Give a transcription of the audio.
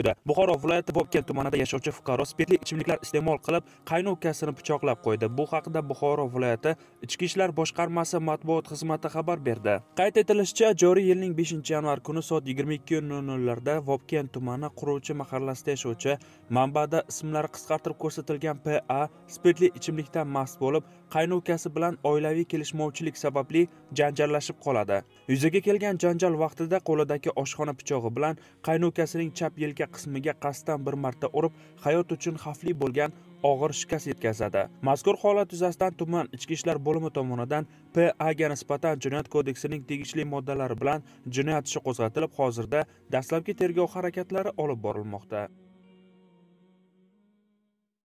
To'da Buxoro viloyati Bobkent tumanida yashovchi fuqaro spirtli ichimliklar iste'mol qilib, qaynov ukasini pichoqlab qo'ydi. Bu haqida Buxoro viloyati Ichki ishlar boshqarmasi matbuot xizmati xabar berdi. Qayd etilishicha, joriy yilning 5-yanvar kuni soat 22:00 da vobkent tumani quruvchi mahallasida yashovchi manbada ismlari qisqartirib ko'rsatilgan PA spirtli ichimlikdan mast bo'lib, qaynov ukasi bilan oilaviy kelishmovchilik sababli janjallashib qoladi. Yuzaga kelgan janjal vaqtida qo'lidagi oshxona pichog'i bilan ukasining chap yelka qismiga qasddan bir marta urib hayot uchun xavfli bo'lgan og'ir shikast yetkazadi mazkur holat yuzasidan tuman ichki ishlar bo'limi tomonidan paga nisbatan jinoyat kodeksining tegishli moddalari bilan jinoyat ishi qo'zg'atilib hozirda dastlabki tergov harakatlari olib borilmoqda